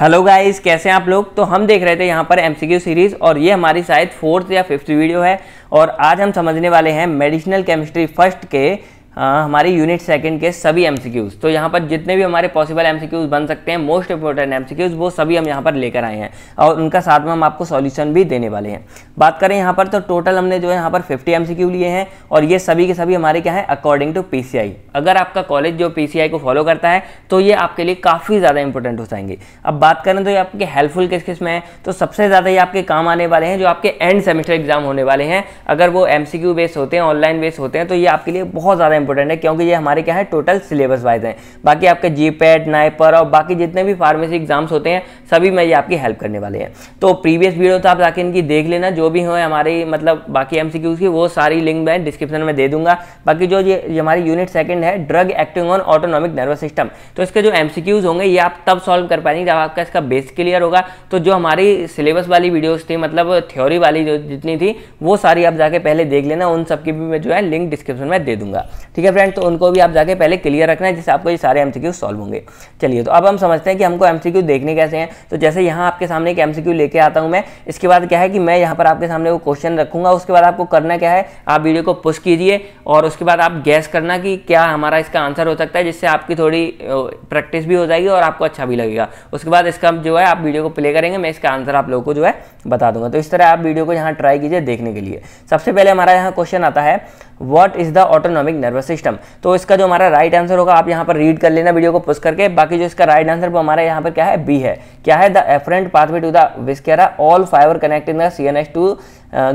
Hello guys कैसे हैं आप लोग तो हम देख रहे थे यहाँ पर एमसीक्यू सीरीज़ और ये हमारी शायद फोर्थ या फिफ्थ वीडियो है और आज हम समझने वाले हैं मेडिसिनल केमिस्ट्री फर्स्ट के हमारे यूनिट सेकंड के सभी एमसीक्यूज तो यहाँ पर जितने भी हमारे पॉसिबल एमसीक्यूज बन सकते हैं मोस्ट इंपॉर्टेंट एमसीक्यूज वो सभी हम यहाँ पर लेकर आए हैं और उनका साथ में हम आपको सॉल्यूशन भी देने वाले हैं बात करें यहाँ पर तो टोटल हमने जो है यहाँ पर 50 एमसीक्यू लिए हैं और ये सभी के सभी हमारे क्या है अकॉर्डिंग टू पी अगर आपका कॉलेज जो पी को फॉलो करता है तो ये आपके लिए काफ़ी ज़्यादा इंपॉर्टेंट हो जाएंगे अब बात करें तो ये आपके हेल्पफुल किस किस में है तो सबसे ज़्यादा ये आपके काम आने वाले हैं जो आपके एंड सेमेस्टर एग्जाम होने वाले हैं अगर वो एम बेस होते हैं ऑनलाइन बेस होते हैं तो ये आपके लिए बहुत ज़्यादा इंपॉर्टेंट है क्योंकि ये हमारे क्या है टोटल सिलेबस वाइज है बाकी आपके जी पैट नाइपर और बाकी जितने भी फार्मेसी एग्जाम्स होते हैं सभी में ये आपकी हेल्प करने वाले हैं तो प्रीवियस वीडियो तो आप जाकर इनकी देख लेना जो भी हो हमारी मतलब बाकी एम की वो सारी लिंक मैं डिस्क्रिप्शन में दे दूंगा बाकी जो ये हमारी यूनिट सेकेंड है drug acting on autonomic nervous system तो इसके जो एम होंगे ये आप तब सॉल्व कर पाएंगे जब आपका इसका बेस क्लियर होगा तो जो हमारी सिलेबस वाली वीडियोज़ थी मतलब थ्योरी वाली जो जितनी थी वो सारी आप जाके पहले देख लेना उन सबकी भी मैं जो है लिंक डिस्क्रिप्शन में दे दूंगा ठीक है फ्रेंड तो उनको भी आप जाके पहले क्लियर रखना है जिससे आपको ये सारे एमसीक्यू सॉल्व होंगे चलिए तो अब हम समझते हैं कि हमको एमसीक्यू देखने कैसे हैं तो जैसे यहाँ आपके सामने एक एमसीक्यू लेके आता हूँ मैं इसके बाद क्या है कि मैं यहाँ पर आपके सामने वो क्वेश्चन रखूंगा उसके बाद आपको करना क्या है आप वीडियो को पुश कीजिए और उसके बाद आप गैस करना कि क्या हमारा इसका आंसर हो सकता है जिससे आपकी थोड़ी प्रैक्टिस भी हो जाएगी और आपको अच्छा भी लगेगा उसके बाद इसका जो है आप वीडियो को प्ले करेंगे मैं इसका आंसर आप लोगों को जो है बता दूंगा तो इस तरह आप वीडियो को यहाँ ट्राई कीजिए देखने के लिए सबसे पहले हमारा यहाँ क्वेश्चन आता है what is the autonomic nervous system तो इसका जो हमारा राइट आंसर होगा आप यहाँ पर रीड कर लेना वीडियो को पुश करके बाकी जो इसका राइट आंसर वो हमारा यहाँ पर क्या है बी है क्या है the efferent pathway to the viscera all fiber connecting the C to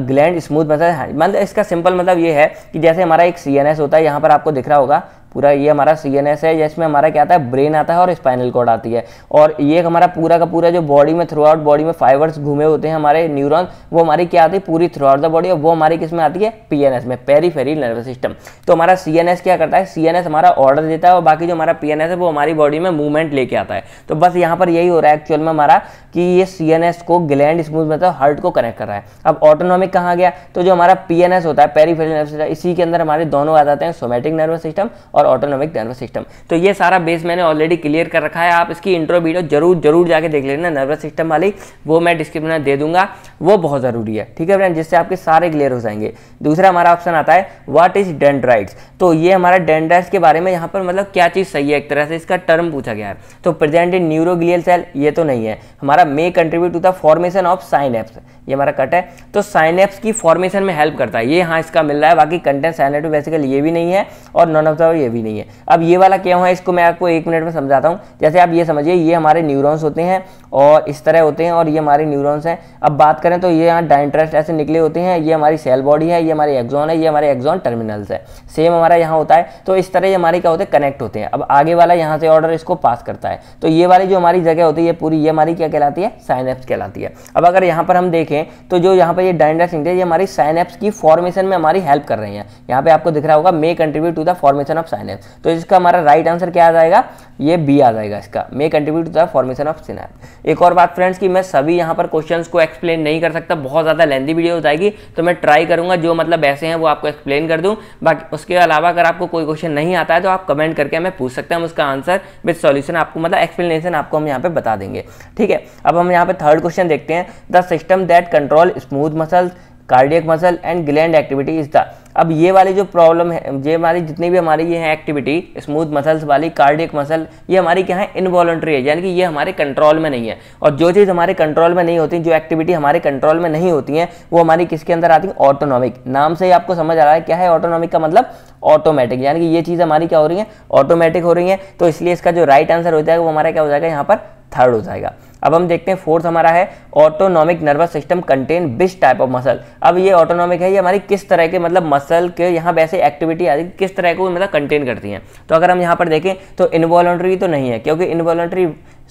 gland smooth मतलब मतलब इसका सिंपल मतलब ये है कि जैसे हमारा एक सी होता है यहाँ पर आपको दिख रहा होगा पूरा ये हमारा सी है जिसमें हमारा क्या आता है ब्रेन आता है और स्पाइनल कॉर्ड आती है और ये हमारा पूरा का पूरा जो बॉडी में थ्रू आउट बॉडी में फाइबर्स घूमे होते हैं हमारे न्यूरॉन वो हमारी क्या आती है पूरी थ्रू आउट द बॉडी और वो हमारी किस में आती है पी में पेरीफेरी नर्वस सिस्टम तो हमारा सी क्या करता है सी हमारा ऑर्डर देता है और बाकी जो हमारा पी है वो हमारी बॉडी में मूवमेंट लेके आता है तो बस यहाँ पर यही हो रहा है एक्चुअल में हमारा कि ये सी को ग्लैंड स्मूथ मतलब हार्ट को कनेक्ट कर रहा है अब ऑटोनॉमिक कहाँ गया तो जो हमारा पी होता है पेरीफेरी नर्वस सिस्टम इसी के अंदर हमारे दोनों आ जाते हैं सोमेटिक नर्वस सिस्टम और ऑटोनोमिक नर्वस सिस्टम तो ये सारा बेस मैंने ऑलरेडी क्लियर कर रखा है आप इसकी इंट्रो वीडियो जरूर जरूर जाके देख लेना नर्वस सिस्टम वाली वो मैं डिस्क्रिप्शन में दे दूंगा वो बहुत ज़रूरी है ठीक है फ्रेंड जिससे आपके सारे क्लियर हो जाएंगे दूसरा हमारा ऑप्शन आता है व्हाट इज डेंड्राइट्स तो ये हमारा डेंड्राइट्स के बारे में यहाँ पर मतलब क्या चीज़ सही है एक तरह से इसका टर्म पूछा गया है तो प्रेजेंट इन न्यूरोग्लियल सेल ये तो नहीं है हमारा may contribute to the formation of synapse ये हमारा कट है तो साइनेप्स की फॉर्मेशन में हेल्प करता है ये हाँ इसका मिल रहा है बाकी कंटेंट साइनएप बेसिकली ये भी नहीं है और नॉन ऑफ द ये भी नहीं है अब ये वाला क्या हुआ इसको मैं आपको एक मिनट में समझाता हूँ जैसे आप ये समझिए ये हमारे न्यूरॉन्स होते हैं और इस तरह होते हैं और ये हमारे न्यूरॉन्स हैं अब बात करें तो ये यहाँ डाइंट्रेस्ट ऐसे निकले होते हैं ये हमारी सेल बॉडी है ये हमारे एग्जॉन है ये हमारे एग्जॉन टर्मिनल्स है सेम हमारा यहाँ होता है तो इस तरह ये हमारे क्या होते हैं कनेक्ट होते हैं अब आगे वाला यहाँ से ऑर्डर इसको पास करता है तो ये वाली जो हमारी जगह होती है पूरी ये हमारी क्या कहलाती है साइनेप्स कहलाती है अब अगर यहाँ पर हम देखें देखें तो जो यहाँ पर ये डाइंडा सिंगटे ये हमारी साइनएप्स की फॉर्मेशन में हमारी हेल्प कर रही हैं यहाँ पे आपको दिख रहा होगा may contribute to the formation of synapse तो इसका हमारा राइट आंसर क्या आ जाएगा ये बी आ जाएगा इसका may contribute to the formation of synapse एक और बात फ्रेंड्स की मैं सभी यहाँ पर क्वेश्चन को एक्सप्लेन नहीं कर सकता बहुत ज़्यादा लेंदी वीडियो हो जाएगी तो मैं ट्राई करूँगा जो मतलब ऐसे हैं वो आपको एक्सप्लेन कर दूँ बाकी उसके अलावा अगर आपको कोई क्वेश्चन नहीं आता है तो आप कमेंट करके हमें पूछ सकते हैं हम उसका आंसर विथ सॉल्यूशन आपको मतलब एक्सप्लेनेशन आपको हम यहाँ पर बता देंगे ठीक है अब हम यहाँ पर थर्ड क्वेश्चन देखते हैं the system that that control smooth muscles cardiac muscle and gland activity is the अब ये वाली जो प्रॉब्लम है ये हमारी जितनी भी हमारी ये है एक्टिविटी स्मूथ मसल्स वाली कार्डियक मसल ये हमारी क्या है इनवॉलेंट्री है यानी कि ये हमारे कंट्रोल में नहीं है और जो चीज़ हमारे कंट्रोल में नहीं होती जो एक्टिविटी हमारे कंट्रोल में नहीं होती है वो हमारी किसके अंदर आती है ऑटोनॉमिक नाम से ही आपको समझ आ रहा है क्या है ऑटोनॉमिक का मतलब ऑटोमेटिक यानी कि ये चीज़ हमारी क्या हो रही है ऑटोमेटिक हो रही है तो इसलिए इसका जो राइट आंसर हो जाएगा वो हमारा क्या हो जाएगा यहाँ पर थर्ड हो जाएगा अब हम देखते हैं फोर्थ हमारा है autonomic nervous system contains type of muscle अब ये ऑटोनॉमिक है ये हमारी किस तरह के मतलब मसल के यहाँ वैसे एक्टिविटी आदि किस तरह को मतलब कंटेन करती हैं तो अगर हम यहाँ पर देखें तो इन्वॉलेंट्री तो नहीं है क्योंकि इन्वॉलेंट्री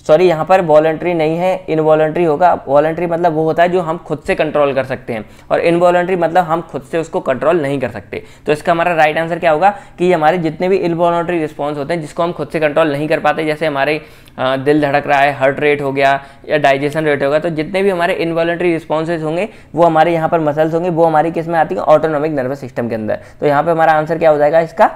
सॉरी यहाँ पर वॉलेंट्री नहीं है इनवॉलेंट्री होगा वॉलेंट्री मतलब वो होता है जो हम खुद से कंट्रोल कर सकते हैं और इनवॉलेंट्री मतलब हम खुद से उसको कंट्रोल नहीं कर सकते तो इसका हमारा राइट आंसर क्या होगा कि हमारे जितने भी इनवॉलेंट्री रिस्पॉन्स होते हैं जिसको हम खुद से कंट्रोल नहीं कर पाते जैसे हमारे दिल धड़क रहा है हार्ट रेट हो गया या डाइजेशन रेट होगा तो जितने भी हमारे इन्वॉलेंट्री रिस्पॉन्सेज होंगे वो हमारे यहाँ पर मसल्स होंगे वो हमारी किस में आती है ऑटोनॉमिक नर्वस सिस्टम के अंदर तो यहाँ पर हमारा आंसर क्या हो जाएगा इसका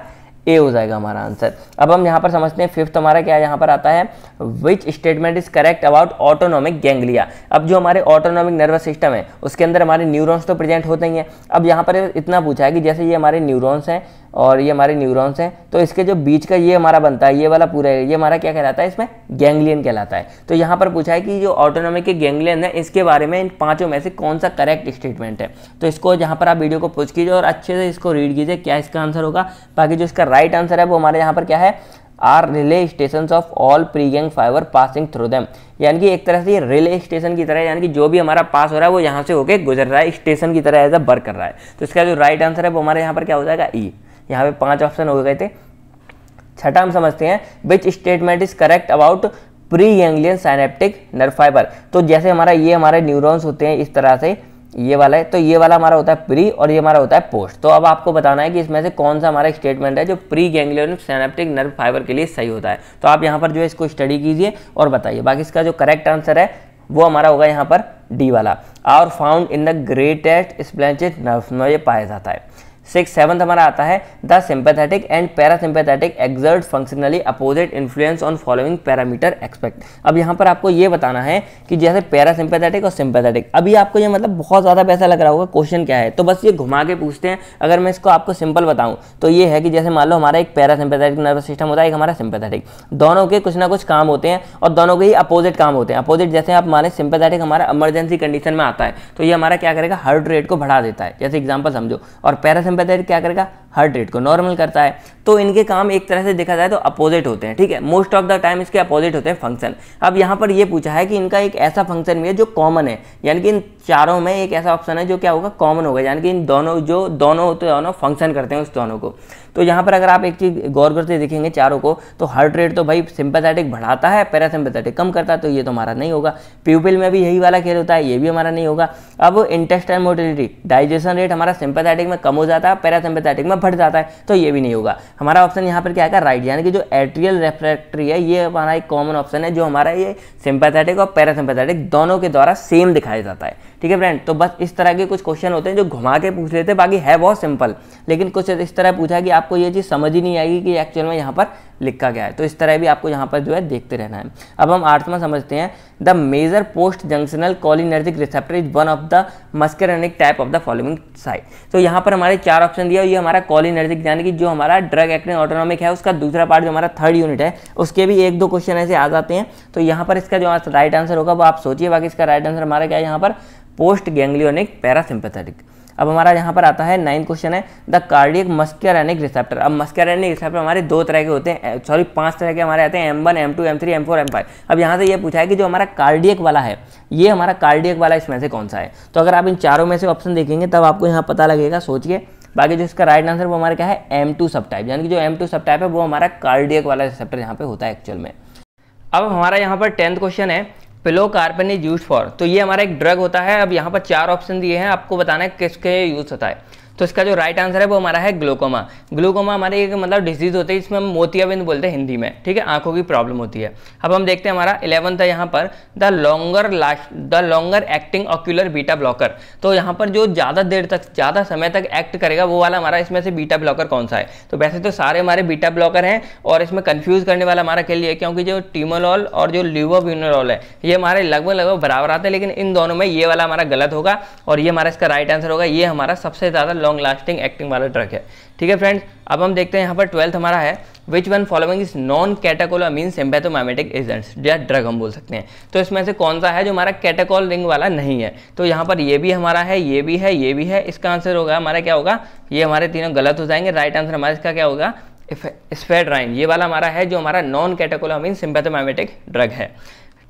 ए हो जाएगा हमारा आंसर अब हम यहाँ पर समझते हैं फिफ्थ हमारा क्या यहाँ पर आता है which statement is correct about autonomic ganglia अब जो हमारे ऑटोनॉमिक नर्वस सिस्टम है उसके अंदर हमारे न्यूरॉन्स तो प्रेजेंट होते ही हैं अब यहाँ पर इतना पूछा है कि जैसे ये हमारे न्यूरॉन्स हैं और ये हमारे न्यूरॉन्स हैं तो इसके जो बीच का ये हमारा बनता है ये वाला पूरा ये हमारा क्या कहलाता है इसमें गैंग्लियन कहलाता है तो यहाँ पर पूछा है कि जो ऑटोनोमिक गैंग्लियन है इसके बारे में इन पाँचों में से कौन सा करेक्ट स्टेटमेंट है तो इसको यहाँ पर आप वीडियो को पूछ कीजिए और अच्छे से इसको रीड कीजिए क्या इसका आंसर होगा बाकी जो इसका राइट आंसर है वो हमारे यहाँ पर क्या है are relay station of all pre gang fibre passing through them यानी कि एक तरह से ये रिले स्टेशन की तरह यानी कि जो भी हमारा पास हो रहा है वो यहाँ से होके गुजर रहा है स्टेशन की तरह एज अ वर्क कर रहा है तो इसका जो राइट आंसर है वो हमारे यहाँ पर क्या हो जाएगा ई e। यहाँ पे पांच ऑप्शन हो गए थे छठा हम समझते हैं which statement is correct about pre ganglion synaptic nerve fibre तो जैसे हमारा ये हमारे न्यूरॉन्स होते हैं इस तरह से ये वाला है तो ये वाला हमारा होता है प्री और ये हमारा होता है पोस्ट तो अब आपको बताना है कि इसमें से कौन सा हमारा स्टेटमेंट है जो pre ganglion synaptic nerve fibre के लिए सही होता है तो आप यहाँ पर जो है इसको स्टडी कीजिए और बताइए बाकी इसका जो करेक्ट आंसर है वो हमारा होगा यहाँ पर डी वाला are found in the greatest splanchnic nerve में ये पाया जाता है सिक्स सेवन्थ हमारा आता है the sympathetic and parasympathetic exert functionally opposite influence on following parameter except अब यहाँ पर आपको ये बताना है कि जैसे पैरासिंपैथेटिक और सिंपैथेटिक अभी आपको ये मतलब बहुत ज़्यादा पैसा लग रहा होगा क्वेश्चन क्या है तो बस ये घुमा के पूछते हैं अगर मैं इसको आपको सिंपल बताऊँ तो ये है कि जैसे मान लो हमारा एक पैरासिंपैथेटिक नर्वस सिस्टम होता है एक हमारा सिंपैथेटिक दोनों के कुछ ना कुछ काम होते हैं और दोनों के ही अपोजिट काम होते हैं अपोजिट जैसे आप माने सिंपैथेटिक हमारा इमरजेंसी कंडीशन में आता है तो ये हमारा क्या करेगा हार्ट रेट को बढ़ा देता है जैसे एग्जाम्पल समझो और पैरासिम में बदल क्या करेगा हार्ट रेट को नॉर्मल करता है तो इनके काम एक तरह से देखा जाए तो अपोजिट होते हैं ठीक है मोस्ट ऑफ द टाइम इसके अपोजिट होते हैं फंक्शन अब यहाँ पर ये पूछा है कि इनका एक ऐसा फंक्शन भी है जो कॉमन है यानी कि इन चारों में एक ऐसा ऑप्शन है जो क्या होगा कॉमन होगा यानी कि इन दोनों जो दोनों होते हैं दोनों फंक्शन करते हैं उस दोनों को तो यहाँ पर अगर आप एक चीज़ गौर करते देखेंगे चारों को तो हार्ट रेट तो भाई सिंपथेटिक बढ़ाता है पैरासिम्पथेटिक कम करता है तो ये तो हमारा नहीं होगा प्यूपिल में भी यही वाला खेल होता है ये भी हमारा नहीं होगा अब इंटेस्टाइन मोटिलिटी डाइजेशन रेट हमारा सिंपथेटिक में कम हो जाता है पैरासिम्पथेटिक में फट जाता है तो ये भी नहीं होगा हमारा ऑप्शन यहाँ पर क्या आएगा राइट यानी कि जो एट्रियल रेफ्रैक्ट्री है ये हमारा एक कॉमन ऑप्शन है जो हमारा ये सिंपैथेटिक और पैरासिम्पैथेटिक दोनों के द्वारा सेम दिखाया जाता है ठीक है फ्रेंड तो बस इस तरह के कुछ क्वेश्चन होते हैं जो घुमा के पूछ लेते हैं बाकी है बहुत सिंपल लेकिन कुछ इस तरह पूछा कि आपको ये चीज़ समझ ही नहीं आएगी कि एक्चुअल में यहाँ पर लिखा गया है तो इस तरह भी आपको यहाँ पर जो है देखते रहना है अब हम आठवां समझते हैं the major post junctional cholinergic receptor is one of the muscarinic type of the following site तो यहाँ पर हमारे चार ऑप्शन दिया ये हमारा कॉलिनर्जिक यानी कि जो हमारा ड्रग एक्टिंग ऑटोनॉमिक है उसका दूसरा पार्ट जो हमारा थर्ड यूनिट है उसके भी एक दो क्वेश्चन ऐसे आ जाते हैं तो यहाँ पर इसका जो राइट आंसर होगा वो आप सोचिए बाकी इसका राइट आंसर हमारा क्या है यहाँ पर पोस्ट गैंग्लियोनिक पैरासिम्पेथेटिक अब हमारा यहाँ पर आता है नाइन्थ क्वेश्चन है द कार्डियक मस्क्यूरैनिक रिसेप्टर अब मस्क्यूरैनिक रिसेप्टर हमारे दो तरह के होते हैं सॉरी पांच तरह के हमारे आते हैं M one M two M three M four M five अब यहाँ से ये पूछा है कि जो हमारा कार्डियक वाला है ये हमारा कार्डियक वाला इसमें से कौन सा है तो अगर आप इन चारों में से ऑप्शन देखेंगे तब आपको यहाँ पता लगेगा सोचिए बाकी जो इसका राइट आंसर वो हमारा क्या है एम टू सब टाइप यानी कि जो एम टू सब टाइप है वो हमारा कार्डियक वाला रिसेप्टर यहाँ पे होता है एक्चुअल में अब हमारा यहाँ पर टेंथ क्वेश्चन है pilocarpine is use for तो ये हमारा एक ड्रग होता है अब यहाँ पर चार ऑप्शन दिए हैं आपको बताना है किसके यूज होता है तो इसका जो राइट आंसर है वो हमारा है ग्लूकोमा ग्लूकोमा हमारे एक मतलब डिजीज़ होती है इसमें हम मोतियाबिंद बोलते हैं हिंदी में ठीक है आंखों की प्रॉब्लम होती है अब हम देखते हैं हमारा इलेवंथ है यहाँ पर the longer last the longer acting ocular beta blocker तो यहाँ पर जो ज़्यादा देर तक ज़्यादा समय तक एक्ट करेगा वो वाला हमारा इसमें से बीटा ब्लॉकर कौन सा है तो वैसे तो सारे हमारे बीटा ब्लॉकर हैं और इसमें कन्फ्यूज़ करने वाला हमारा के लिए क्योंकि जो टीमोलॉल और जो ल्यूवोविनोलॉल है ये हमारे लगभग लगभग बराबर आते हैं लेकिन इन दोनों में ये वाला हमारा गलत होगा और ये हमारा इसका राइट आंसर होगा ये हमारा सबसे ज़्यादा लॉन्ग लास्टिंग एक्टिंग वाला ड्रग है ठीक है फ्रेंड्स अब हम देखते हैं यहाँ पर ट्वेल्थ हमारा है which one following is non catecholamine sympathomimetic agents या ड्रग हम बोल सकते हैं तो इसमें से कौन सा है जो हमारा कैटाकोल रिंग वाला नहीं है तो यहाँ पर ये भी हमारा है ये भी है ये भी है इसका आंसर होगा हमारा क्या होगा ये हमारे तीनों गलत हो जाएंगे राइट आंसर हमारा इसका क्या होगा स्फेड्राइन ये वाला हमारा है जो हमारा non catecholamine sympathomimetic drug है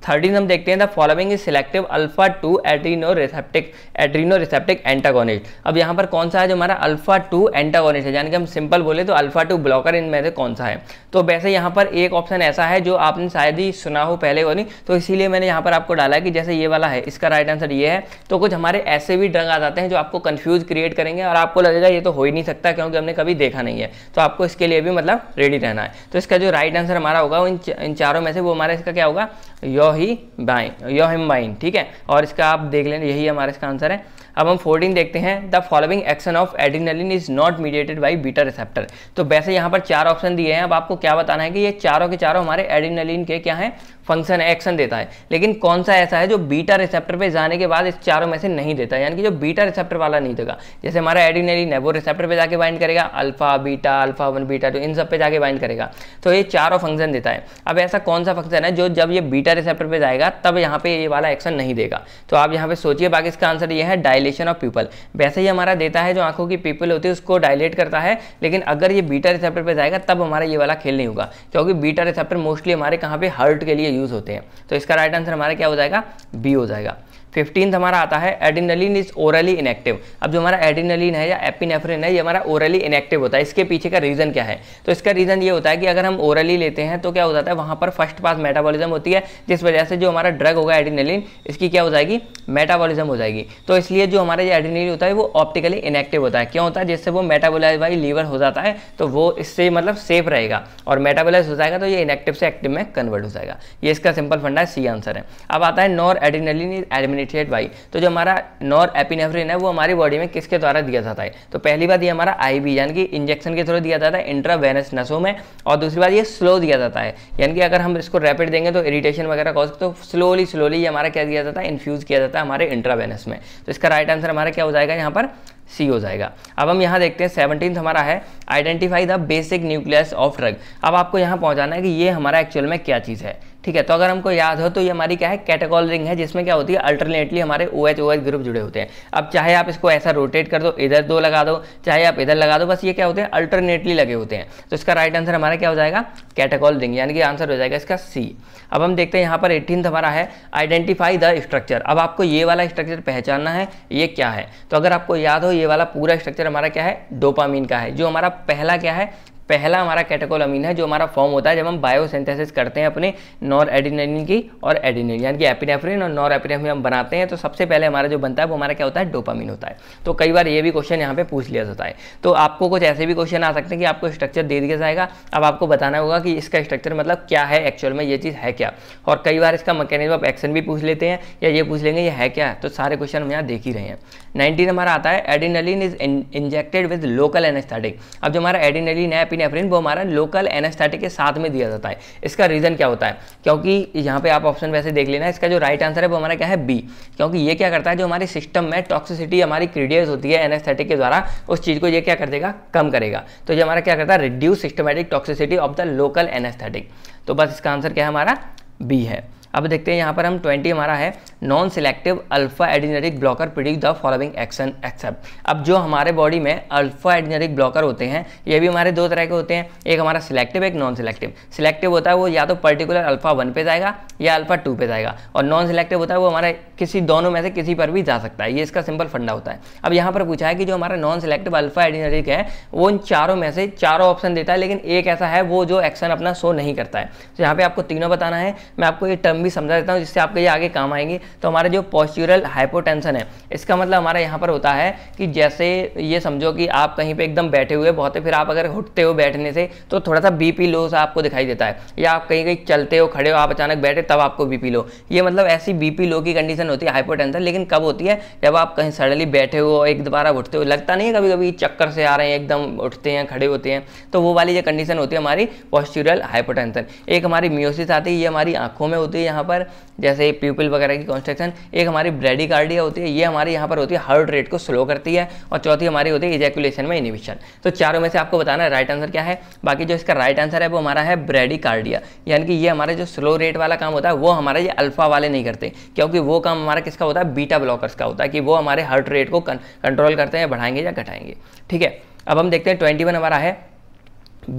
थर्टीन हम देखते हैं the following is selective alpha two adreno receptor adreno receptor antagonist अब यहाँ पर कौन सा है जो हमारा अल्फा टू एंटागोनिस्ट है यानी कि हम सिंपल बोले तो अल्फा टू ब्लॉकर इनमें से कौन सा है तो वैसे यहाँ पर एक ऑप्शन ऐसा है जो आपने शायद ही सुना हो पहले वो नहीं तो इसीलिए मैंने यहाँ पर आपको डाला है कि जैसे ये वाला है इसका राइट आंसर ये है तो कुछ हमारे ऐसे भी ड्रग आ जाते हैं जो आपको कन्फ्यूज क्रिएट करेंगे और आपको लगेगा ये तो हो ही नहीं सकता क्योंकि हमने कभी देखा नहीं है तो आपको इसके लिए भी मतलब रेडी रहना है तो इसका जो राइट आंसर हमारा होगा इन चारों में से वो हमारा इसका क्या होगा योर ही बाइन यो हिम बाइन ठीक है और इसका आप देख लें यही हमारा इसका आंसर है अब हम फोर्टीन देखते हैं the following action of adrenaline is not mediated by beta receptor तो वैसे यहाँ पर चार ऑप्शन दिए हैं अब आपको क्या बताना है कि ये चारों के चारों हमारे एडिनलिन के क्या हैं फंक्शन एक्शन देता है लेकिन कौन सा ऐसा है जो बीटा रिसेप्टर पे जाने के बाद इस चारों में से नहीं देता यानी कि जो बीटा रिसेप्टर वाला नहीं देगा जैसे हमारा एडिनलिन है वो रिसेप्टर पे जाके बाइंड करेगा alpha beta alpha one beta two इन सब पे जाके बाइंड करेगा तो ये चारों फंक्शन देता है अब ऐसा कौन सा फंक्शन है जो जब ये बीटा रिसेप्टर पर जाएगा तब यहाँ पे ये वाला एक्शन नहीं देगा तो आप यहाँ पे सोचिए बाकी इसका आंसर ये है डायलेशन ऑफ पीपल वैसे ही हमारा देता है जो आंखों की पीपल होती है उसको डायलेट करता है लेकिन अगर ये बीटा रिसेप्टर पर जाएगा तब हमारा ये वाला खेल नहीं होगा क्योंकि बीटा रिसेप्टर मोस्टली हमारे कहाँ पे हर्ट के लिए यूज़ होते हैं तो इसका राइट आंसर हमारा क्या हो जाएगा बी हो जाएगा फिफ्टीन हमारा आता है एडिनलिन इज ओरली इनएक्टिव अब जो हमारा एडिनलिन है या एपिनेफ्रिन है ये हमारा ओरली इनएक्टिव होता है इसके पीछे का रीज़न क्या है तो इसका रीज़न ये होता है कि अगर हम ओरली लेते हैं तो क्या हो जाता है वहाँ पर फर्स्ट पास मेटाबॉलिज्म होती है जिस वजह से जो हमारा ड्रग होगा एडिनलिन इसकी क्या हो जाएगी मेटाबॉलिज्म हो जाएगी तो इसलिए जो हमारा ये एडिनलिन होता है वो ऑप्टिकली इनएक्टिव होता है क्यों होता है जिससे वो मेटाबोलाइज बाई लीवर हो जाता है तो वो इससे मतलब सेफ रहेगा और मेटाबोलाइज हो जाएगा तो ये इनएक्टिव से एक्टिव में कन्वर्ट हो जाएगा ये इसका सिंपल फंडा सी आंसर है अब आता है noradrenaline is admin initiate by तो जो हमारा नॉर एपिनेफ्रिन है वो हमारी बॉडी में किसके द्वारा दिया जाता है तो पहली बात ये हमारा आई आईवी यानी कि इंजेक्शन के थ्रू दिया जाता है इंट्रावेनस नसों में और दूसरी बात ये स्लो दिया जाता है यानी कि अगर हम इसको रैपिड देंगे तो इरिटेशन वगैरह कॉज तो स्लोली स्लोली ये हमारा क्या दिया जाता है इन्फ्यूज़ किया जाता है हमारे इंट्रावेनस में तो इसका राइट आंसर हमारा क्या हो जाएगा यहाँ पर सी हो जाएगा अब हम यहाँ देखते हैं सेवनटीन हमारा है identify the basic nucleus of drug अब आपको यहाँ पहुँचाना है कि ये हमारा एक्चुअल में क्या चीज़ है ठीक है तो अगर हमको याद हो तो ये हमारी क्या है कैटेगोल रिंग है जिसमें क्या होती है अल्टरनेटली हमारे O H O H group जुड़े होते हैं अब चाहे आप इसको ऐसा रोटेट कर दो इधर दो लगा दो चाहे आप इधर लगा दो बस ये क्या होते हैं अल्टरनेटली लगे होते हैं तो इसका राइट आंसर हमारा क्या हो जाएगा कैटेगोल रिंग यानी कि आंसर हो जाएगा इसका सी अब हम देखते हैं यहाँ पर एटीन हमारा है आइडेंटिफाई द स्ट्रक्चर अब आपको ये वाला स्ट्रक्चर पहचानना है ये क्या है तो अगर आपको याद हो ये वाला पूरा स्ट्रक्चर हमारा क्या है डोपामीन का है जो हमारा पहला क्या है पहला हमारा कैटेकोलामीन है जो हमारा फॉर्म होता है जब हम बायोसिंथेसिस करते हैं अपने नॉर एडिनिन की और एडिनिन यानी कि एपिनेफ्रिन और नॉर एपिनेफ्रिन हम बनाते हैं तो सबसे पहले हमारा जो बनता है वो हमारा क्या होता है डोपामिन होता है तो कई बार ये भी क्वेश्चन यहाँ पे पूछ लिया जाता है तो आपको कुछ ऐसे भी क्वेश्चन आ सकते हैं कि आपको स्ट्रक्चर दे दिया जाएगा अब आपको बताना होगा कि इसका स्ट्रक्चर मतलब क्या है एक्चुअल में ये चीज़ है क्या और कई बार इसका मैकेनिज्म आप एक्शन भी पूछ लेते हैं या ये पूछ लेंगे ये है क्या तो सारे क्वेश्चन हम यहाँ देख ही रहे हैं नाइनटीन हमारा आता है adrenaline is injected with local anaesthetic अब जो हमारा एडिनलिन है epinephrine वो हमारा लोकल एनास्थेटिक के साथ में दिया जाता है इसका रीज़न क्या होता है क्योंकि यहाँ पे आप ऑप्शन वैसे देख लेना इसका जो राइट आंसर है वो हमारा क्या है बी क्योंकि ये क्या करता है जो हमारे सिस्टम में टॉक्सिसिटी हमारी क्रीडियस होती है एनास्थेटिक के द्वारा उस चीज़ को ये क्या कर देगा कम करेगा तो ये हमारा क्या करता है reduce systematic toxicity of the local anaesthetic तो बस इसका आंसर क्या है हमारा बी है अब देखते हैं यहाँ पर हम 20 हमारा है non selective alpha adrenergic blocker predict the following action except अब जो हमारे बॉडी में अल्फा एडिनेटिक ब्लॉकर होते हैं ये भी हमारे दो तरह के होते हैं एक हमारा सिलेक्टिव एक नॉन सिलेक्टिव सिलेक्टिव होता है वो या तो पर्टिकुलर अल्फा वन पे जाएगा या अल्फा टू पे जाएगा और नॉन सिलेक्टिव होता है वो हमारे किसी दोनों में से किसी पर भी जा सकता है ये इसका सिंपल फंडा होता है अब यहाँ पर पूछा है कि जो हमारा नॉन सिलेक्टिव अल्फा एडिनेटिक है वो उन चारों में से चारों ऑप्शन देता है लेकिन एक ऐसा है वो जो एक्शन अपना शो नहीं करता है तो यहाँ पे आपको तीनों बताना है मैं आपको ये टर्म भी समझा देता हूँ जिससे आपके ये आगे काम आएंगे तो हमारे जो पॉस्चुरल हाइपोटेंशन है इसका मतलब हमारा यहाँ पर होता है कि जैसे ये समझो कि आप कहीं पर एकदम बैठे हुए बहुत फिर आप अगर उठते हो बैठने से तो थोड़ा सा बीपी लो सा आपको दिखाई देता है या आप कहीं कहीं चलते हो खड़े हो आप अचानक बैठे तब आपको बीपी लो ये मतलब ऐसी बीपी लो की कंडीशन होती है हाइपोटेंशन लेकिन कब होती है जब आप कहीं सडनली बैठे हो एक दोबारा उठते हो लगता नहीं है कभी कभी चक्कर से आ रहे हैं एकदम उठते हैं खड़े होते हैं तो वो वाली जो कंडीशन होती है हमारी पॉस्चुरल हाइपोटेंशन एक हमारी म्योसिस आती है ये हमारी आंखों में होती है यहाँ पर जैसे प्यूपिल वगैरह की कॉन्स्ट्रक्शन एक हमारी ब्रेडिकार्डिया होती है ये हमारी यहाँ पर होती है हार्ट रेट को स्लो करती है और चौथी हमारी होती है इजैकुलेशन में इनिविशन तो चारों में से आपको बताना है राइट आंसर क्या है बाकी जो इसका राइट आंसर है वो हमारा है ब्रेडिकार्डिया यानी कि ये हमारा जो स्लो रेट वाला काम होता है वो हमारे ये अल्फा वाले नहीं करते क्योंकि वो काम हमारा किसका होता है बीटा ब्लॉकर्स का होता है कि वो हमारे हार्ट रेट को कंट्रोल करते हैं बढ़ाएंगे या घटाएंगे ठीक है अब हम देखते हैं ट्वेंटी वन हमारा है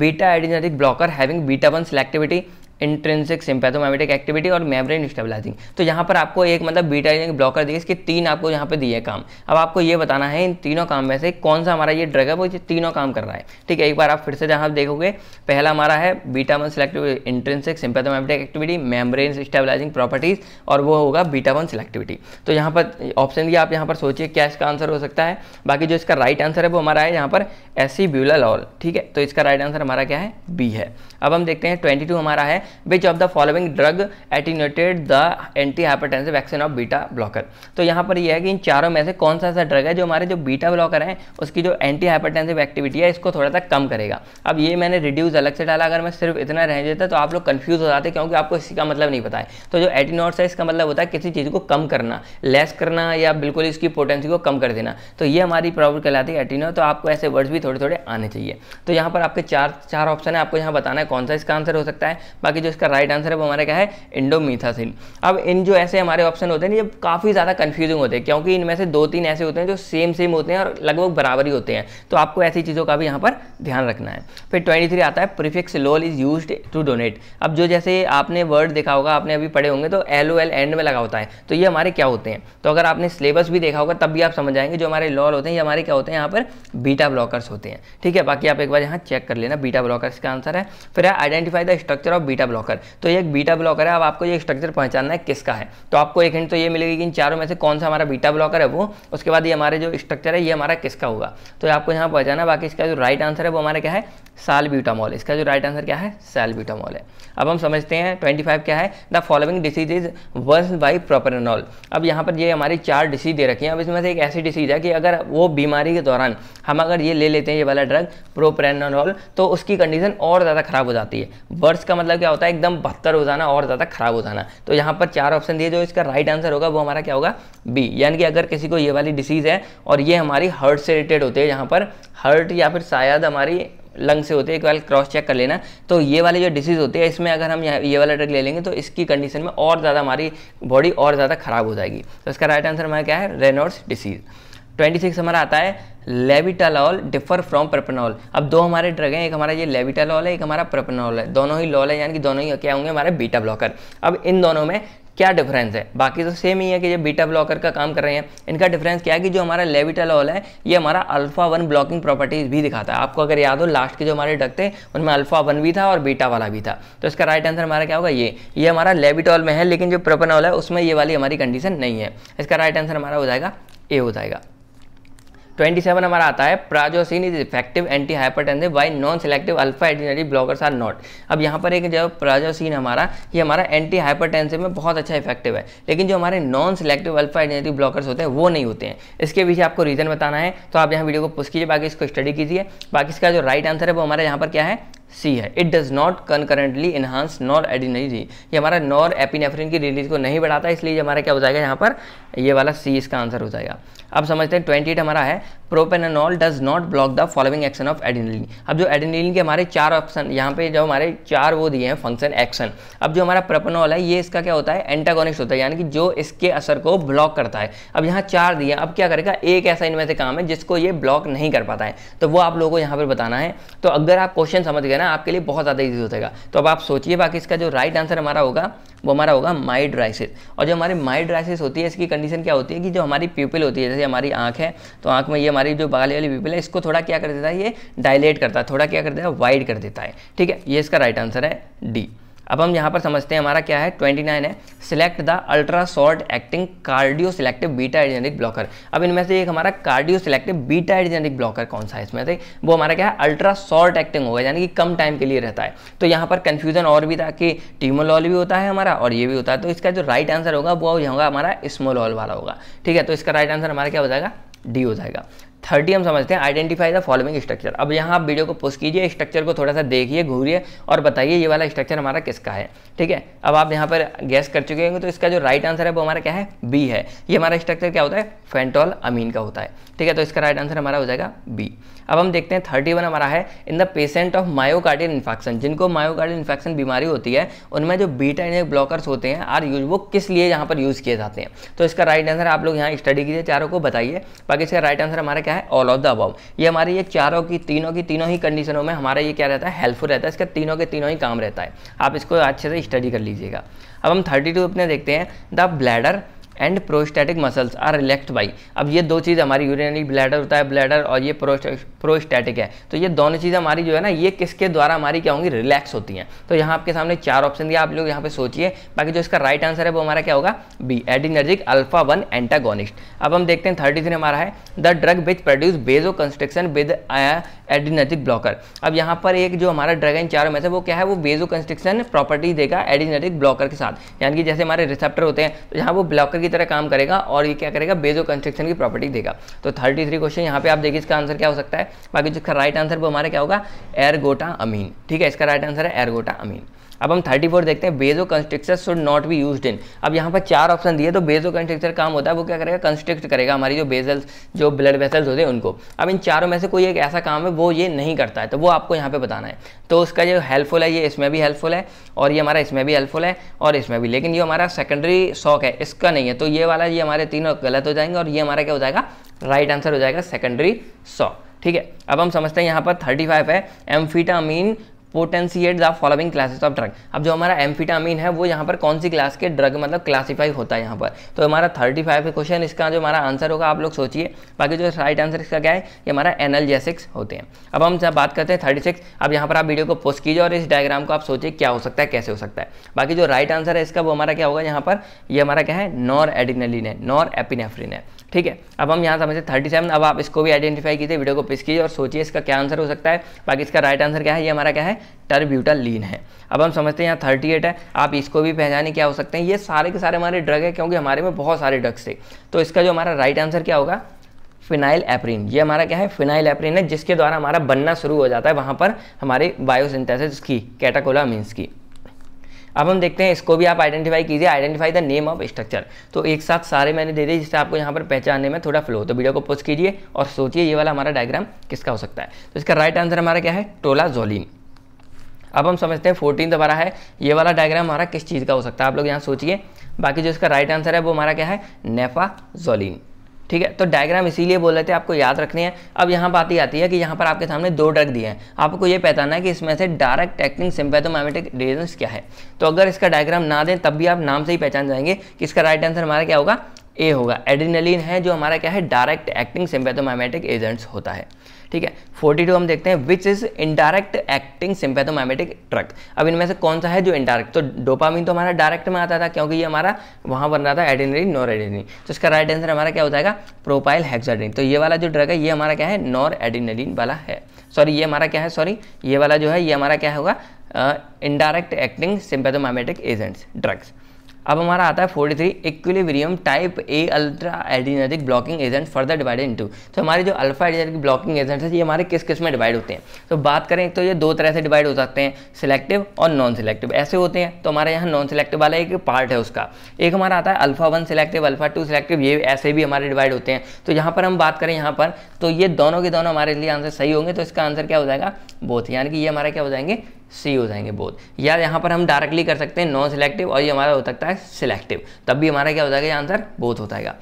beta adrenergic blocker having beta one selectivity intrinsic sympathomimetic activity और मेम्ब्रेन स्टेबलाइजिंग तो यहाँ पर आपको एक मतलब बीटा ब्लॉकर दिए इसके तीन आपको यहाँ पे दिए काम अब आपको ये बताना है इन तीनों काम में से कौन सा हमारा ये ड्रग है वो ये तीनों काम कर रहा है ठीक है एक बार आप फिर से जहाँ देखोगे पहला हमारा है beta one selective intrinsic sympathomimetic activity membrane stabilising properties और वो होगा बीटा वन सिलेक्टिविटी तो यहाँ पर ऑप्शन दिया आप यहाँ पर सोचिए क्या इसका आंसर हो सकता है बाकी जो इसका राइट आंसर है वो हमारा है यहाँ पर एसी ऑल ठीक है तो इसका राइट आंसर हमारा क्या है बी है अब हम देखते हैं ट्वेंटी टू हमारा है which of the following drug attenuated the antihypertensive vaccine of beta blocker तो यहाँ पर यह है कि इन चारों में से कौन सा ऐसा ड्रग है जो हमारे जो बीटा ब्लॉकर है उसकी जो एंटी हाइपरटेंसिव एक्टिविटी है इसको थोड़ा सा कम करेगा अब ये मैंने रिड्यूस अलग से डाला अगर मैं सिर्फ इतना रह जाता तो आप लोग कन्फ्यूज हो जाते क्योंकि आपको इसी का मतलब नहीं पता है तो जो एटीनोट्स है इसका मतलब होता है किसी चीज़ को कम करना लेस करना या बिल्कुल इसकी पोटेंसी को कम कर देना तो ये हमारी प्रॉब्लम कहलाती है एटीनोट तो आपको ऐसे वर्ड्स भी थोड़े थोड़े आने चाहिए तो यहाँ पर आपके चार चार ऑप्शन है आपको यहाँ बताना है कौन सा इसका आंसर हो सकता है बाकी जो इसका राइट आंसर है वो हमारा क्या है इंडोमीथासिन अब इन जो ऐसे हमारे ऑप्शन होते हैं ये काफ़ी ज़्यादा कन्फ्यूजिंग होते हैं क्योंकि इनमें से दो तीन ऐसे होते हैं जो सेम सेम होते हैं और लगभग बराबर ही होते हैं तो आपको ऐसी चीज़ों का भी यहाँ पर ध्यान रखना है फिर ट्वेंटी आता है prefix lol is use to donate अब जो जैसे आपने वर्ड देखा होगा आपने अभी पढ़े होंगे तो एल ओ एल एंड में लगा होता है तो ये हमारे क्या होते हैं तो अगर आपने सिलेबस भी देखा होगा तब भी आप समझ जाएंगे जो हमारे लॉल होते हैं ये हमारे क्या होते हैं यहाँ पर बीटा ब्लॉकर्स होते हैं ठीक है बाकी आप एक बार यहाँ चेक कर लेना बीटा ब्लॉकर्स का आंसर है फिर फिर है identify the structure of beta blocker तो ये एक बीटा ब्लॉकर है अब आपको ये स्ट्रक्चर पहचानना है किसका है तो आपको एक हिंट तो ये मिलेगी कि इन चारों में से कौन सा हमारा बीटा ब्लॉकर है वो उसके बाद ये हमारे जो स्ट्रक्चर है ये हमारा किसका होगा तो आपको यहाँ पहचाना बाकी इसका जो राइट आंसर है वो हमारा क्या है सालब्यूटामॉल इसका जो राइट आंसर क्या है ब्यूटामॉल है अब हम समझते हैं 25 क्या है the following disease is worse by propranolol अब यहाँ पर ये हमारी चार डिसीज दे रखी हैं अब इसमें से एक ऐसी डिसीज है कि अगर वो बीमारी के दौरान हम अगर ये ले लेते हैं ये वाला ड्रग प्रोपेनॉल तो उसकी कंडीशन और ज़्यादा खराब हो जाती है वर्स का मतलब क्या होता है एकदम बदतर हो जाना और ज़्यादा खराब हो जाना तो यहाँ पर चार ऑप्शन दिए जो इसका राइट आंसर होगा वो हमारा क्या होगा बी यानी कि अगर किसी को ये वाली डिसीज़ है और ये हमारी हर्ट से रिलेटेड होती है यहाँ पर हर्ट या फिर शायद हमारी लंग से होते हैं एक बार क्रॉस चेक कर लेना तो ये वाली जो डिसीज़ होती है इसमें अगर हम ये वाला ड्रग ले लेंगे तो इसकी कंडीशन में और ज़्यादा हमारी बॉडी और ज़्यादा ख़राब हो जाएगी तो इसका राइट आंसर हमारा क्या है रेनॉर्ड्स डिसीज़ 26 हमारा आता है लेविटालॉल डिफर फ्रॉम प्रपनॉल अब दो हमारे ड्रग हैं एक हमारा ये लेविटालॉल है एक हमारा प्रपनॉल है दोनों ही लॉल है यानी कि दोनों ही क्या होंगे हमारे बीटा ब्लॉकर अब इन दोनों में क्या डिफरेंस है बाकी तो सेम ही है कि जो बीटा ब्लॉकर का काम कर रहे हैं इनका डिफरेंस क्या है कि जो हमारा लेविटालॉल है ये हमारा अल्फा वन ब्लॉकिंग प्रॉपर्टीज भी दिखाता है आपको अगर याद हो लास्ट के जो हमारे डक थे उनमें अल्फा वन भी था और बीटा वाला भी था तो इसका राइट आंसर हमारा क्या होगा ये ये हमारा लेविटॉल में है लेकिन जो प्रोपेनॉल है उसमें ये वाली हमारी कंडीशन नहीं है इसका राइट आंसर हमारा हो जाएगा ए हो जाएगा ट्वेंटी सेवन हमारा आता है prazosin is effective anti hypertensive by non selective alpha adrenergic blockers are not अब यहाँ पर एक जो प्राजोसिन हमारा ये हमारा एंटी हाइपरटेंसिव में बहुत अच्छा इफेक्टिव है लेकिन जो हमारे non selective alpha adrenergic blockers होते हैं वो नहीं होते हैं इसके पीछे आपको रीजन बताना है तो आप यहाँ वीडियो को पुस्ट कीजिए बाकी इसको स्टडी कीजिए बाकी इसका जो राइट आंसर है वो हमारे यहाँ पर क्या है सी है it does not concurrently enhance noradrenaline ये हमारा नॉर एपिनेफ्रिन की रिलीज को नहीं बढ़ाता इसलिए हमारा क्या हो जाएगा यहाँ पर ये वाला सी इसका आंसर हो जाएगा अब समझते हैं ट्वेंटी हमारा है propranolol does not block the following action of adrenaline अब जो एडिनलिन के हमारे चार ऑप्शन यहाँ पे जो हमारे चार वो दिए हैं फंक्शन एक्शन अब जो हमारा प्रोपेनॉल है ये इसका क्या होता है एंटागोनिस्ट होता है यानी कि जो इसके असर को ब्लॉक करता है अब यहाँ चार दिए अब क्या करेगा एक ऐसा इनमें से काम है जिसको ये ब्लॉक नहीं कर पाता है तो वो आप लोगों को यहाँ पर बताना है तो अगर आप क्वेश्चन समझ गए ना आपके लिए बहुत ज़्यादा ईजी हो जाएगा तो अब आप सोचिए बाकी इसका जो राइट आंसर हमारा होगा वो हमारा होगा माइड्राइसिस और जो हमारी माइड्राइसिस होती है इसकी कंडीशन क्या होती है कि जो हमारी पीपल होती है जैसे हमारी आँख है तो आँख में ये हमारी जो बाली वाली पीपल है इसको थोड़ा क्या कर देता है ये डायलेट करता है थोड़ा क्या कर देता है वाइड कर देता है ठीक है ये इसका राइट आंसर है डी अब हम यहाँ पर समझते हैं हमारा क्या है 29 है select the ultra short acting cardio selective beta adrenergic blocker अब इनमें से एक हमारा cardio selective beta adrenergic blocker कौन सा है इसमें से वो हमारा क्या है अल्ट्रा शॉर्ट एक्टिंग होगा यानी कि कम टाइम के लिए रहता है तो यहाँ पर कन्फ्यूजन और भी था कि टीमोलॉल भी होता है हमारा और ये भी होता है तो इसका जो राइट आंसर होगा वो होगा हमारा स्मोलॉल वाला होगा ठीक है तो इसका राइट आंसर हमारा क्या हो जाएगा डी हो जाएगा थर्टी हम समझते हैं आइडेंटिफाई द फॉलोइंग स्ट्रक्चर अब यहाँ आप वीडियो को पोस्ट कीजिए स्ट्रक्चर को थोड़ा सा देखिए घूरिए और बताइए ये वाला स्ट्रक्चर हमारा किसका है ठीक है अब आप यहाँ पर गैस कर चुके होंगे तो इसका जो राइट आंसर है वो हमारा क्या है बी है ये हमारा स्ट्रक्चर क्या होता है फेंटोल अमीन का होता है ठीक है तो इसका राइट आंसर हमारा हो जाएगा बी अब हम देखते हैं थर्टी वन हमारा है in the patient of myocardial infection जिनको मायोकार्डियल इन्फेक्शन बीमारी होती है उनमें जो बीटा इनहेक ब्लॉकर्स होते हैं आर यूज वो किस लिए यहाँ पर यूज़ किए जाते हैं तो इसका राइट आंसर आप लोग यहाँ स्टडी कीजिए चारों को बताइए बाकी इसका राइट आंसर हमारा क्या है ऑल ऑफ द अबाउ ये हमारी ये चारों की तीनों की तीनों ही कंडीशनों में हमारा ये क्या रहता है हेल्पफुल रहता है इसका तीनों के तीनों ही काम रहता है आप इसको अच्छे से स्टडी कर लीजिएगा अब हम थर्टी टू अपने देखते हैं the bladder and prostatic muscles are relaxed by अब ये दो चीज़ हमारी यूरिनरी ब्लैडर होता है ब्लैडर और ये प्रोस्टेटिक है तो ये दोनों चीज़ें हमारी जो है ना ये किसके द्वारा हमारी क्या होंगी रिलैक्स होती हैं तो यहाँ आपके सामने चार ऑप्शन दिया आप लोग यहाँ पे सोचिए बाकी जो इसका राइट आंसर है वो हमारा क्या होगा B adrenergic alpha one antagonist अब हम देखते हैं थर्टी थ्री हमारा है the drug which produce vasoconstriction with adrenergic blocker अब यहाँ पर एक जो हमारा ड्रग है इन चारों में से वो क्या है वो बेजो कंस्ट्रक्शन प्रॉपर्टी देगा एडिनर्जिक ब्लॉकर के साथ यानी कि जैसे हमारे रिसेप्टर होते हैं तो यहाँ वो ब्लॉकर की तरह काम करेगा और ये क्या करेगा बेजो कंस्ट्रक्शन की प्रॉपर्टी देगा तो थर्टी थ्री क्वेश्चन यहाँ पे आप देखिए इसका आंसर क्या हो सकता है बाकी जिसका राइट आंसर वो हमारा क्या होगा एरगोटा अमीन ठीक है इसका राइट आंसर है एरगोटा अमीन अब हम 34 देखते हैं vasoconstrictor should not be use in अब यहाँ पर चार ऑप्शन दिए तो बेजो कंस्ट्रक्चर काम होता है वो क्या करेगा कंस्ट्रक्ट करेगा हमारी जो बेजल्स जो ब्लड वेसल्स होते हैं उनको अब इन चारों में से कोई एक ऐसा काम है वो ये नहीं करता है तो वो आपको यहाँ पर बताना है तो उसका जो हेल्पफुल है ये इसमें भी हेल्पफुल है और ये हमारा इसमें भी हेल्पफुल है और इसमें भी लेकिन ये हमारा सेकेंडरी शौक है इसका नहीं है तो ये वाला ये हमारे तीनों गलत हो जाएंगे और ये हमारा क्या हो जाएगा राइट आंसर हो जाएगा सेकेंडरी शौक ठीक है अब हम समझते हैं यहाँ पर 35 है amphetamine potentiate the following classes of drug अब जो हमारा एम्फिटामिन है वो यहाँ पर कौन सी क्लास के ड्रग मतलब क्लासीफाई होता है यहाँ पर तो हमारा थर्टी फाइव क्वेश्चन इसका जो हमारा आंसर होगा आप लोग सोचिए बाकी जो राइट आंसर इसका क्या है ये हमारा एनलजेसिक्स होते हैं अब हम जब बात करते हैं थर्टी सिक्स अब यहाँ पर आप वीडियो को पोस्ट कीजिए और इस डायग्राम को आप सोचिए क्या हो सकता है कैसे हो सकता है बाकी जो राइट आंसर है इसका वो हमारा क्या होगा यहाँ पर ये यह हमारा क्या है नॉर एडिनलिन है नॉर एपिनेफ्रिन है ठीक है अब हम यहाँ समझते थर्टी सेवन अब आप इसको भी आइडेंटिफाई कीजिए वीडियो को पिस कीजिए और सोचिए इसका क्या आंसर हो सकता है बाकी इसका राइट आंसर क्या है ये हमारा क्या है टर्ब्यूटा लीन है अब हम समझते हैं यहाँ थर्टी एट है आप इसको भी पहचाने क्या हो सकते हैं ये सारे के सारे हमारे ड्रग है क्योंकि हमारे में बहुत सारे ड्रग्स थे तो इसका जो हमारा राइट आंसर क्या होगा फिनाइल एप्रीन ये हमारा क्या है फिनाइल एप्रीन है जिसके द्वारा हमारा बनना शुरू हो जाता है वहाँ पर हमारे बायोसिंथेसिस की कैटाकोला मीन्स की अब हम देखते हैं इसको भी आप आइडेंटिफाई कीजिए identify the name of structure तो एक साथ सारे मैंने दे दिए जिससे आपको यहाँ पर पहचानने में थोड़ा फ्लो तो वीडियो को पोस्ट कीजिए और सोचिए ये वाला हमारा डायग्राम किसका हो सकता है तो इसका राइट आंसर हमारा क्या है टोलाजोलिन अब हम समझते हैं फोर्टीन हमारा है ये वाला डायग्राम हमारा किस चीज़ का हो सकता है आप लोग यहाँ सोचिए बाकी जो इसका राइट आंसर है वो हमारा क्या है नेफा जोलिन ठीक है तो डायग्राम इसीलिए बोल रहे थे आपको याद रखने हैं अब यहाँ बात ही आती है कि यहाँ पर आपके सामने दो ड्रग दिए हैं आपको ये पहचाना है कि इसमें से डायरेक्ट एक्टिंग सिम्पैथोमाइमेटिक रेजेंस क्या है तो अगर इसका डायग्राम ना दें तब भी आप नाम से ही पहचान जाएंगे कि इसका राइट आंसर हमारा क्या होगा ए होगा एड्रीनलिन है जो हमारा क्या है डायरेक्ट एक्टिंग सिम्पैथोमाइमेटिक एजेंट्स होता है ठीक है 42 हम देखते हैं which is indirect acting sympathomimetic drug अब इनमें से कौन सा है जो इनडायरेक्ट तो डोपामिन तो हमारा डायरेक्ट में आता था क्योंकि ये हमारा वहाँ बन रहा था एडिनलिन नॉर एडिनलिन तो इसका राइट आंसर हमारा क्या हो जाएगा प्रोपाइल हेक्साडिन तो ये वाला जो ड्रग है ये हमारा क्या है नॉर एडिनलिन वाला है सॉरी ये हमारा क्या है सॉरी ये वाला जो है ये हमारा क्या होगा indirect acting sympathomimetic agents drugs अब हमारा आता है forty three equilibrium type A ultra adrenergic blocking agent further divided into तो हमारे जो अल्फा एडिनेटिक ब्लॉकिंग एजेंट है ये हमारे किस किस में डिवाइड होते हैं तो बात करें तो ये दो तरह से डिवाइड हो सकते हैं सिलेक्टिव और नॉन सिलेक्टिव ऐसे होते हैं तो हमारे यहाँ नॉन सिलेक्टिव वाला एक पार्ट है उसका एक हमारा आता है alpha one selective alpha two selective ये ऐसे भी हमारे डिवाइड होते हैं तो यहाँ पर हम बात करें यहाँ पर तो ये दोनों के दोनों हमारे लिए आंसर सही होंगे तो इसका आंसर क्या हो जाएगा बोथ यानी कि ये हमारा क्या हो जाएंगे सी हो जाएंगे बोध या यहाँ पर हम डायरेक्टली कर सकते हैं नॉन सिलेक्टिव और ये हमारा हो सकता है सिलेक्टिव तब भी हमारा क्या हो जाएगा आंसर बोथ हो जाएगा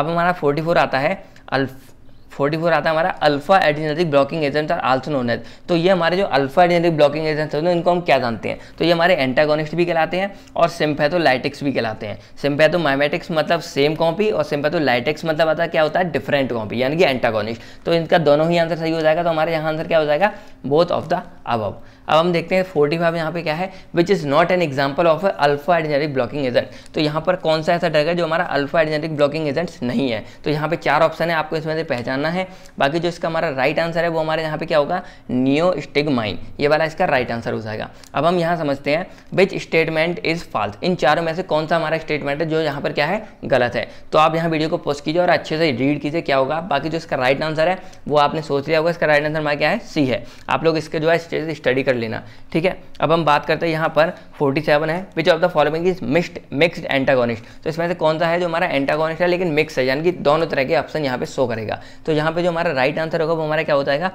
अब हमारा फोर्टी फोर आता है अल्फ फोर्टी फोर आता है हमारा alpha adrenergic blocking agents are also known as तो ये हमारे जो अल्फा एडिनेटिक ब्लॉकिंग एजेंट्स होते हैं इनको हम क्या जानते हैं तो ये हमारे एंटागोनिस्ट भी कहलाते हैं और सिम्पैथोलाइटिक्स भी कहलाते हैं माइमेटिक्स मतलब सेम कॉपी और सिम्पैथोलाइटिक्स मतलब आता क्या होता है डिफरेंट कॉपी यानी कि एंटागोनिस्ट तो इनका दोनों ही आंसर सही हो जाएगा तो हमारे यहाँ आंसर क्या हो जाएगा बोथ ऑफ द अबव अब हम देखते हैं फोर्टी फाइव यहाँ पे क्या है which is not an example of alpha adrenergic blocking agent तो यहाँ पर कौन सा ऐसा ड्रग है जो हमारा अल्फा एडजेनेटिक ब्लॉकिंग एजेंट्स नहीं है तो यहाँ पे चार ऑप्शन है आपको इसमें से पहचानना है बाकी जो इसका हमारा राइट आंसर है वो हमारे यहाँ पे क्या होगा नियो स्टिगमाइन ये वाला इसका राइट आंसर हो जाएगा अब हम यहाँ समझते हैं विच स्टेटमेंट इज़ फॉल्स इन चारों में से कौन सा हमारा स्टेटमेंट है जो यहाँ पर क्या है गलत है तो आप यहाँ वीडियो को पोस्ट कीजिए और अच्छे से रीड कीजिए क्या होगा बाकी जो इसका राइट आंसर है वो आपने सोच लिया होगा इसका राइट आंसर हमारा क्या है सी है आप लोग इसके जो है स्टडी कर कर लेना ठीक है अब हम बात करते हैं यहाँ पर 47 है which of the following is mixed mixed antagonist तो इसमें से कौन सा है जो हमारा एंटागोनिस्ट है लेकिन मिक्स है यानी कि दोनों तरह के ऑप्शन यहाँ पे शो करेगा तो यहाँ पे जो हमारा राइट आंसर होगा वो हमारा क्या हो जाएगा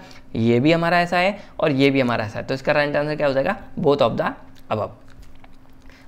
ये भी हमारा ऐसा है और ये भी हमारा ऐसा है तो इसका राइट आंसर क्या हो जाएगा बोथ ऑफ द अब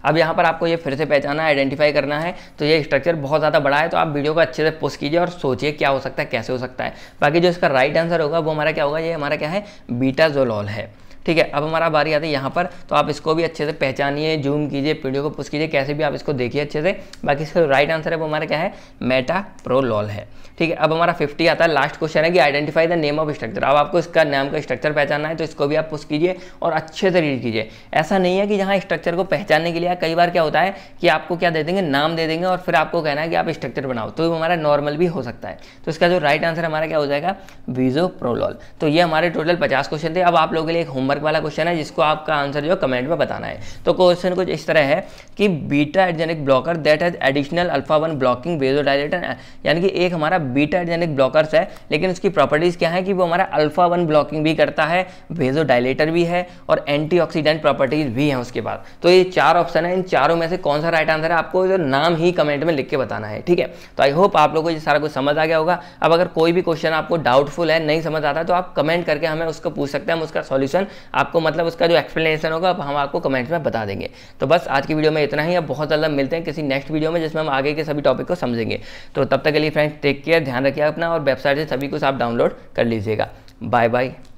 अब यहाँ पर आपको ये फिर से पहचाना आइडेंटिफाई करना है तो ये स्ट्रक्चर बहुत ज़्यादा बड़ा है तो आप वीडियो को अच्छे से पोस्ट कीजिए और सोचिए क्या हो सकता है कैसे हो सकता है बाकी जो इसका राइट आंसर होगा वो हमारा क्या होगा ये हमारा क्या है बीटा जोलॉल है ठीक है अब हमारा बारी आती है यहाँ पर तो आप इसको भी अच्छे से पहचानिए जूम कीजिए वीडियो को पुस्ट कीजिए कैसे भी आप इसको देखिए अच्छे से बाकी इसका राइट आंसर है वो हमारा क्या है मेटा प्रोलॉल है ठीक है अब हमारा फिफ्टी आता है लास्ट क्वेश्चन है कि identify the name of structure अब आपको इसका नाम का स्ट्रक्चर पहचानना है तो इसको भी आप पुस्ट कीजिए और अच्छे से रीड कीजिए ऐसा नहीं है कि जहाँ स्ट्रक्चर को पहचानने के लिए कई बार क्या होता है कि आपको क्या दे देंगे नाम दे देंगे और फिर आपको कहना है कि आप स्ट्रक्चर बनाओ तो हमारा नॉर्मल भी हो सकता है तो इसका जो राइट आंसर हमारा क्या हो जाएगा वीजो प्रोलॉल तो ये हमारे टोटल पचास क्वेश्चन थे अब आप लोगों के लिए एक होमवर्क होमवर्क वाला क्वेश्चन है जिसको आपका आंसर जो कमेंट में बताना है तो क्वेश्चन कुछ इस तरह है कि beta adrenergic blocker that has additional alpha one blocking vasodilator यानी कि एक हमारा बीटा एडजेनिक ब्लॉकर है लेकिन उसकी प्रॉपर्टीज़ क्या है कि वो हमारा अल्फा वन ब्लॉकिंग भी करता है बेजोडाइलेटर भी है और एंटीऑक्सीडेंट प्रॉपर्टीज़ भी हैं उसके बाद तो ये चार ऑप्शन है इन चारों में से कौन सा राइट आंसर है आपको जो नाम ही कमेंट में लिख के बताना है ठीक है तो आई होप आप लोगों को ये सारा कुछ समझ आ गया होगा अब अगर कोई भी क्वेश्चन आपको डाउटफुल है नहीं समझ आता तो आप कमेंट करके हमें उसको पूछ सकते हैं हम उसका सॉल्यूशन आपको मतलब उसका जो एक्सप्लेनेशन होगा हम आपको कमेंट्स में बता देंगे तो बस आज की वीडियो में इतना ही अब बहुत ज़्यादा मिलते हैं किसी नेक्स्ट वीडियो में जिसमें हम आगे के सभी टॉपिक को समझेंगे तो तब तक के लिए फ्रेंड्स टेक केयर ध्यान रखिए अपना और वेबसाइट से सभी कुछ आप डाउनलोड कर लीजिएगा बाय बाय